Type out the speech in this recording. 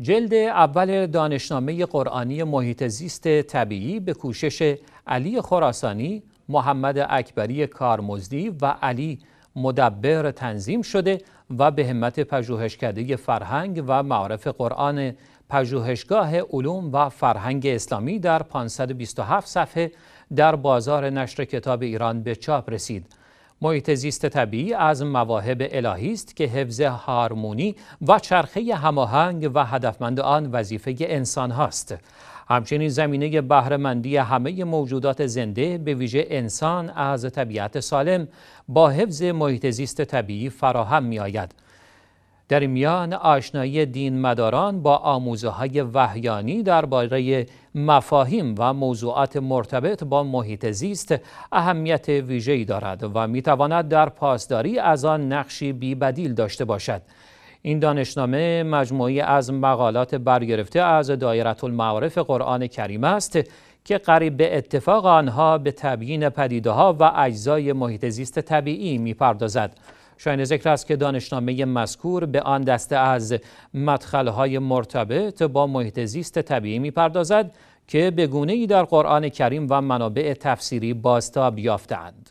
جلد اول دانشنامه قرآنی محیط زیست طبیعی به کوشش علی خراسانی، محمد اکبری کارمزدی و علی مدبر تنظیم شده و به همت پژوهشکده فرهنگ و معرف قرآن پژوهشگاه علوم و فرهنگ اسلامی در 527 صفحه در بازار نشر کتاب ایران به چاپ رسید. محیط زیست طبیعی از مواهب الهی است که حفظ هارمونی و چرخه هماهنگ و هدفمند آن وظیفه انسان هاست. همچنین زمینه بهرهمندی همه موجودات زنده به ویژه انسان از طبیعت سالم با حفظ محیط زیست طبیعی فراهم می آید. در میان آشنایی دین مداران با آموزه های وحیانی درباره مفاهیم و موضوعات مرتبط با محیط زیست اهمیت ویژه‌ای دارد و میتواند در پاسداری از آن نقشی بی بدیل داشته باشد. این دانشنامه مجموعی از مقالات برگرفته از دایره المعارف قرآن کریم است که قریب به اتفاق آنها به تبیین پدیده ها و اجزای محیط زیست طبیعی میپردازد. شاین ذکر است که دانشنامه مذکور به آن دسته از مدخلهای مرتبط با محیط زیست طبیعی میپردازد که به گونه ای در قرآن کریم و منابع تفسیری بازتاب یافتند.